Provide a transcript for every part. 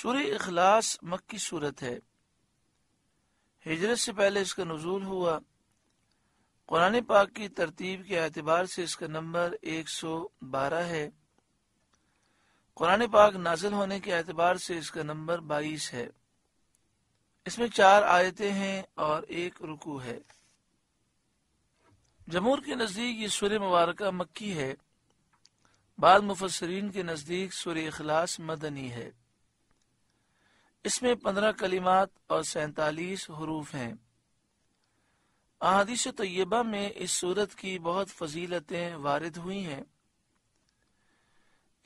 सूर्य इखलास मक्की सूरत है हिजरत से पहले इसका नजूल हुआ कुरान पाक की तरतीब के अतबार से इसका नंबर एक सौ बारह है कुरान पाक नाजिल होने के अतबार से इसका नंबर बाईस है इसमें चार आयतें हैं और एक रुकू है जमूर के नज़दीक ये सूर्य मुबारक मक्की है बाद मुफसरीन के नज़दीक सूर्य अखलास मदनी है इसमें पंद्रह कलिमात और सैतालीस हरूफ हैं आदिश तयबा में इस सूरत की बहुत फजीलतें वारद हुई हैं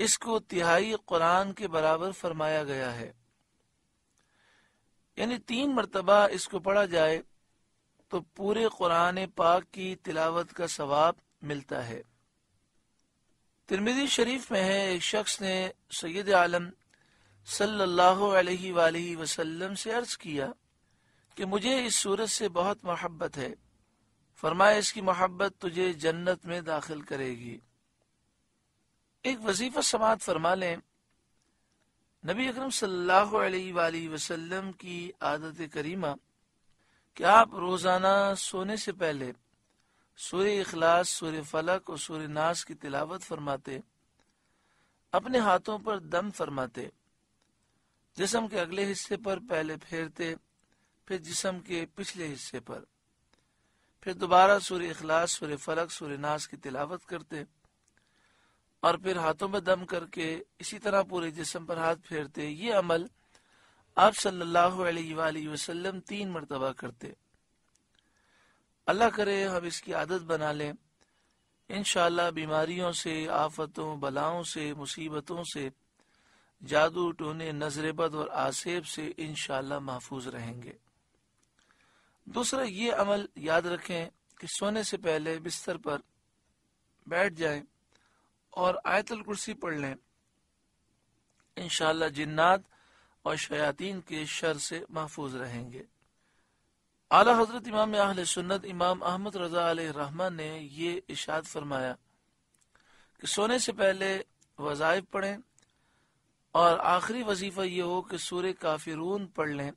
इसको तिहाई कुरान के बराबर फरमाया गया है यानी तीन मरतबा इसको पढ़ा जाए तो पूरे कुरान पाक की तिलावत का सवाब मिलता है तिरमिजी शरीफ में है एक शख्स ने सैद आलम सल्लल्लाहु अलैहि वसल्लम से अर्ज किया कि मुझे इस सूरत से बहुत मोहब्बत है फरमाया इसकी मोहब्बत तुझे जन्नत में दाखिल करेगी एक वजीफा समात फरमा लें नबी अकरम सल्लल्लाहु अलैहि वसल्लम की आदत करीमा कि आप रोजाना सोने से पहले सूर्य इखलास सूर्य फलक और सूर्य नास की तिलावत फरमाते अपने हाथों पर दम फरमाते जिसम के अगले हिस्से पर पहले फेरते फिर जिसम के पिछले हिस्से पर फिर दोबारा सूर्य अखलास सूर्य फलक सूर्य नाश की तिलावत करते और फिर हाथों में दम करके इसी तरह पूरे जिसम पर हाथ फेरते ये अमल आप सल्लल्लाहु अलैहि वसल्लम तीन मरतबा करते अल्लाह करे हम इसकी आदत बना ले इन बीमारियों से आफतों बलाओं से मुसीबतों से जादू टोने नजरेबद और आसेब से इनशाला महफूज रहेंगे दूसरा ये अमल याद रखें कि सोने से पहले बिस्तर पर बैठ जाएं और आयतल कुर्सी पढ़ लें इनशाला जिन्नात और शयातीन के शर से महफूज रहेंगे आला हजरत इमाम आहल सुन्नत इमाम अहमद रजा रहमान ने ये इशाद फरमाया कि सोने से पहले वज़ायब पढ़ें और आखिरी वजीफा ये हो कि सूर्य काफिरून पढ़ लें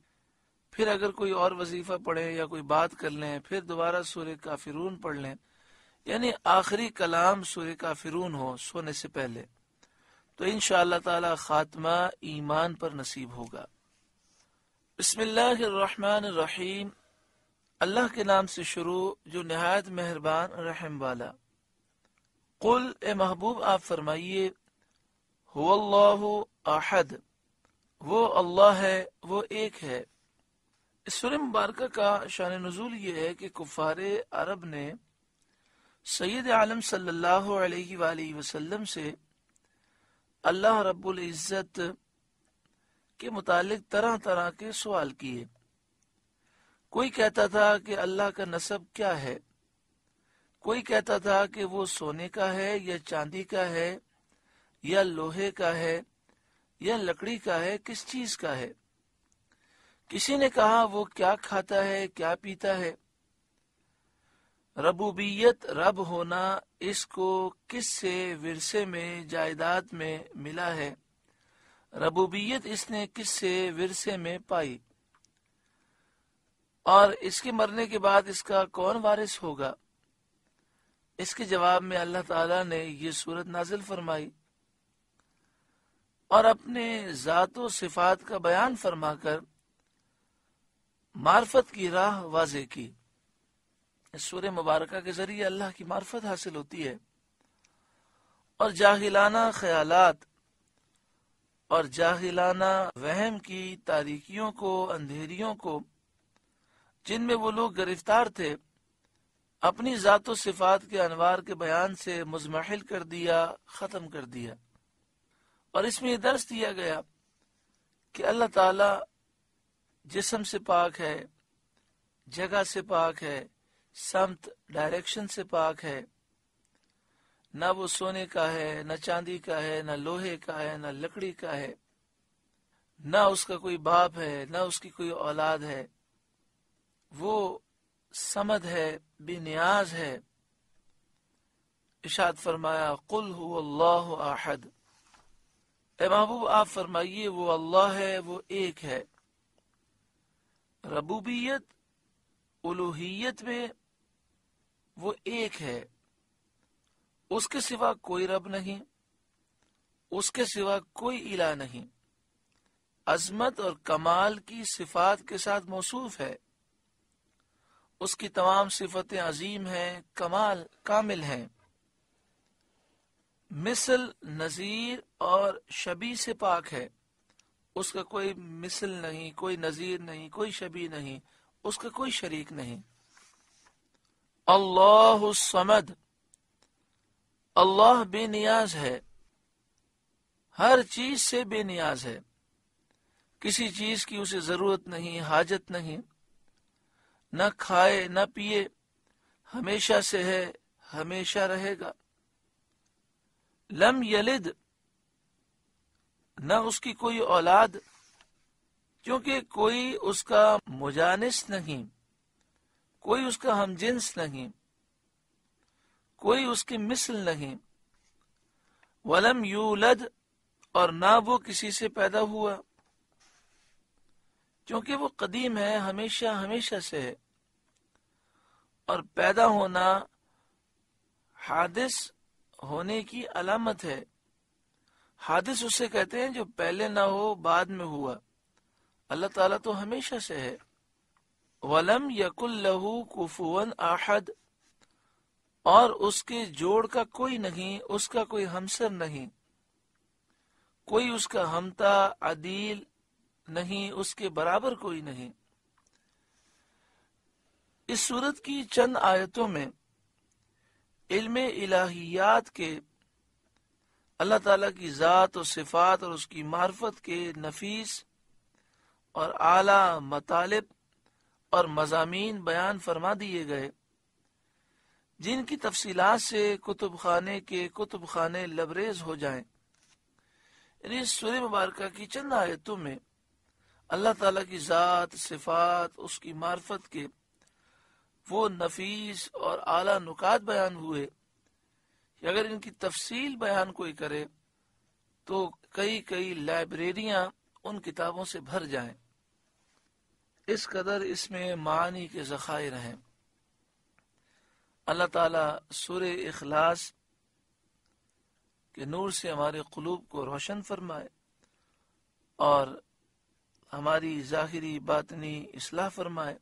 फिर अगर कोई और वजीफा पढ़े या कोई बात कर लें फिर दोबारा सूर्य काफिरून पढ़ लें यानी आखिरी कलाम सूर्य काफिरून हो सोने से पहले तो इन ताला खात्मा ईमान पर नसीब होगा बसमीम अल्लाह के नाम से शुरू जो नहायत मेहरबान रहम वाला कुल ए महबूब आप फरमाइए हुल्लाहु अहद वो अल्लाह है वो एक है इस सुर मुबारक का शान नजूल ये है कि कुफार अरब ने सैद आलम सल्लल्लाहु से अल्लाह रब्बुल के मुतालिक तरह तरह के सवाल किए कोई कहता था कि अल्लाह का नसब क्या है कोई कहता था कि वो सोने का है या चांदी का है या लोहे का है यह लकड़ी का है किस चीज का है किसी ने कहा वो क्या खाता है क्या पीता है रबूबियत रब होना इसको किस से विरसे में जायदाद में मिला है रबूबियत इसने किस से विरसे में पाई और इसके मरने के बाद इसका कौन वारिस होगा इसके जवाब में अल्लाह ताला ने ये सूरत नाजिल फरमाई और अपने ज़ात सिफात का बयान फरमा कर मार्फत की राह वाजे की इस सूर्य मुबारक के जरिए अल्लाह की मार्फत हासिल होती है और जाहिलाना ख्याल और जाहिलाना वहम की तारीखियों को अंधेरियों को जिनमें वो लोग गिरफ्तार थे अपनी ज़ात सिफात के अनवार के बयान से मुजमहल कर दिया ख़त्म कर दिया और इसमें यह दर्श दिया गया कि अल्लाह ताला जिसम से पाक है जगह से पाक है समत डायरेक्शन से पाक है ना वो सोने का है ना चांदी का है ना लोहे का है ना लकड़ी का है ना उसका कोई बाप है ना उसकी कोई औलाद है वो समद है बेनियाज है इशाद फरमाया कुल हु अल्लाह आहद महबूब आप फरमाइए वो अल्लाह है वो एक है रबूबियत उलूहियत में वो एक है उसके सिवा कोई रब नहीं उसके सिवा कोई इला नहीं अजमत और कमाल की सिफात के साथ मौसूफ है उसकी तमाम सिफतें अजीम हैं कमाल कामिल हैं मिसल नज़ीर और शबी से पाक है उसका कोई मिसल नहीं कोई नज़ीर नहीं कोई शबी नहीं उसका कोई शरीक नहीं अल्लाह समद अल्लाह बेनियाज है हर चीज से बेनियाज है किसी चीज की उसे जरूरत नहीं हाजत नहीं न खाए ना पिए हमेशा से है हमेशा रहेगा लम यलिद न उसकी कोई औलाद क्योंकि कोई उसका मुजानिस नहीं कोई उसका हमजिंस नहीं कोई उसकी मिसल नहीं वलम यूलद और ना वो किसी से पैदा हुआ क्योंकि वो कदीम है हमेशा हमेशा से है और पैदा होना हादिस होने की अलामत है हादिस उसे कहते हैं जो पहले ना हो बाद में हुआ अल्लाह ताला तो हमेशा से है वलम यकुल लहू कुफुवन आहद और उसके जोड़ का कोई नहीं उसका कोई हमसर नहीं कोई उसका हमता अदील नहीं उसके बराबर कोई नहीं इस सूरत की चंद आयतों में इल्म इलाहियात के अल्लाह ताला की ज़ात और सिफात और उसकी मार्फत के नफीस और आला मतालब और मजामीन बयान फरमा दिए गए जिनकी तफसीलात से कुतुब खाने के कुतुब खाने लबरेज हो जाए यानी सूर्य मुबारक की चंद आयतों में अल्लाह ताला की ज़ात सिफात उसकी मार्फत के वो नफीस और आला नुकात बयान हुए कि अगर इनकी तफसील बयान कोई करे तो कई कई लाइब्रेरियां उन किताबों से भर जाए इस कदर इसमें मानी के जखायर हैं अल्लाह ताला सुर इखलास के नूर से हमारे कलूब को रोशन फरमाए और हमारी ज़ाहिरी बातनी इसलाह फरमाए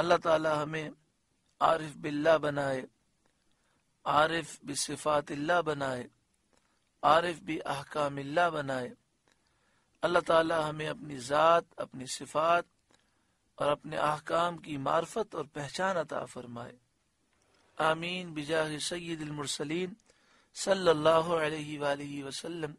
अल्लाह ताला हमें आरिफ बिल्ला बनाए आरिफ बिसफ़ातिल्ला बनाए आरिफ भी अहकामिल्ला बनाए अल्लाह ताला हमें अपनी ज़ात अपनी सिफात और अपने अहकाम की मार्फत और पहचान अता फरमाए आमीन बिजा सैदमरसलिन सल्लल्लाहु अलैहि वसल्लम